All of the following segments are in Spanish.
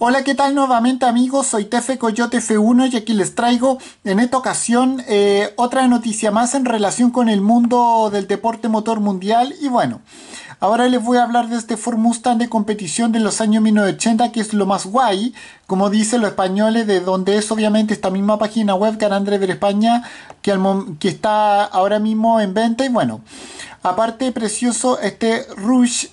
Hola, ¿qué tal nuevamente amigos? Soy Tefe Coyote F1 y aquí les traigo en esta ocasión eh, otra noticia más en relación con el mundo del deporte motor mundial y bueno, ahora les voy a hablar de este Ford Mustang de competición de los años 1980 que es lo más guay, como dicen los españoles, de donde es obviamente esta misma página web Canandre de España que, está ahora mismo en venta y bueno, aparte precioso este Rush...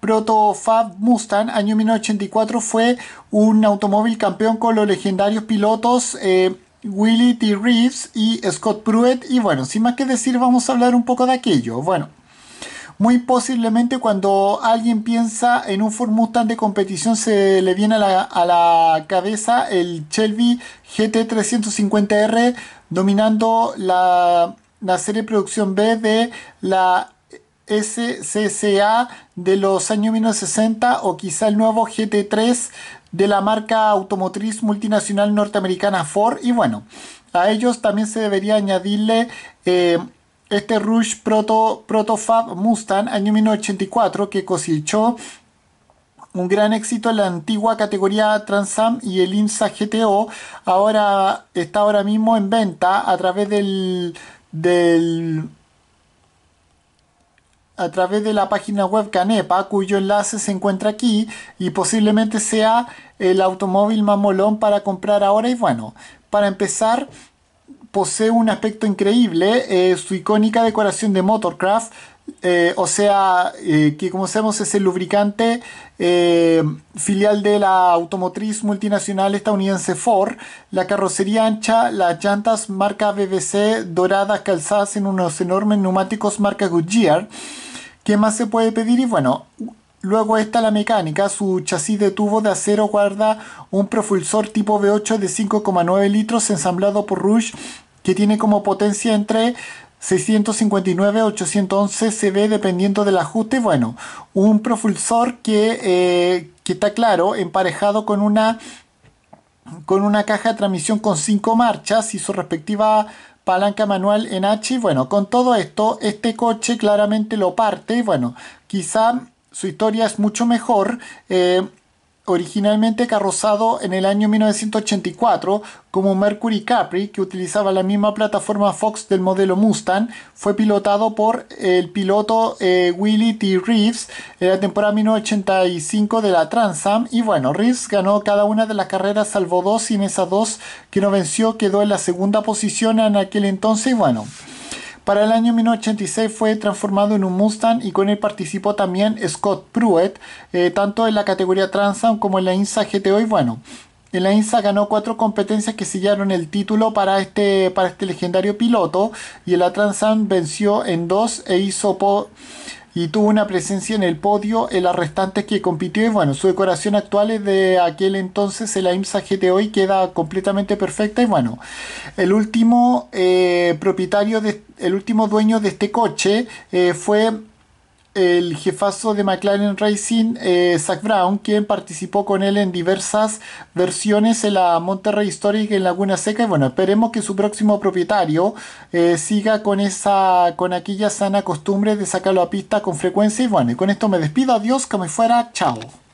Proto Fab Mustang, año 1984, fue un automóvil campeón con los legendarios pilotos eh, Willie T. Reeves y Scott Pruett. Y bueno, sin más que decir, vamos a hablar un poco de aquello. Bueno, muy posiblemente cuando alguien piensa en un Ford Mustang de competición se le viene a la, cabeza el Shelby GT350R dominando la, la serie producción B de la SCCA de los años 1960 o quizá el nuevo GT3 de la marca automotriz multinacional norteamericana Ford. Y bueno, a ellos también se debería añadirle eh, este Rush Proto, Protofab Mustang año 1984 que cosechó un gran éxito en la antigua categoría Transam y el INSA GTO. Ahora está ahora mismo en venta a través del, del a través de la página web Canepa, cuyo enlace se encuentra aquí y posiblemente sea el automóvil mamolón para comprar ahora. Y bueno, para empezar, posee un aspecto increíble, eh, su icónica decoración de Motorcraft, eh, o sea, eh, que como sabemos es el lubricante filial de la automotriz multinacional estadounidense Ford, la carrocería ancha, las llantas marca BBC doradas calzadas en unos enormes neumáticos marca Goodyear. ¿Qué más se puede pedir? Y bueno, luego está la mecánica. Su chasis de tubo de acero guarda un propulsor tipo V8 de 5,9 litros ensamblado por Rush, que tiene como potencia entre 659 811 CV dependiendo del ajuste. Bueno, un propulsor que, eh, que está claro, emparejado con una con una caja de transmisión con 5 marchas y su respectiva palanca manual en H. Bueno, con todo esto, este coche claramente lo parte. Bueno, quizá su historia es mucho mejor. Eh, originalmente carrozado en el año 1984 como Mercury Capri, que utilizaba la misma plataforma Fox del modelo Mustang, fue pilotado por el piloto eh, Willie T. Reeves en la temporada 1985 de la Transam. Y bueno, Reeves ganó cada una de las carreras salvo dos y en esas dos que no venció quedó en la segunda posición en aquel entonces. Y bueno. Para el año 1986 fue transformado en un Mustang y con él participó también Scott Pruett, eh, tanto en la categoría Transam como en la INSA GTO y bueno. En la INSA ganó cuatro competencias que sellaron el título para este, para este legendario piloto y en la Transam venció en dos e hizo, y tuvo una presencia en el podio en las restantes que compitió y bueno, su decoración actual es de aquel entonces, el IMSA de hoy queda completamente perfecta y bueno, el último eh, propietario, el último dueño de este coche eh, fue el jefazo de McLaren Racing, eh, Zach Brown, quien participó con él en diversas versiones en la Monterrey Historic en Laguna Seca. Y bueno, esperemos que su próximo propietario eh, siga con esa, con aquella sana costumbre de sacarlo a pista con frecuencia. Y bueno, y con esto me despido. Adiós, que me fuera. Chao.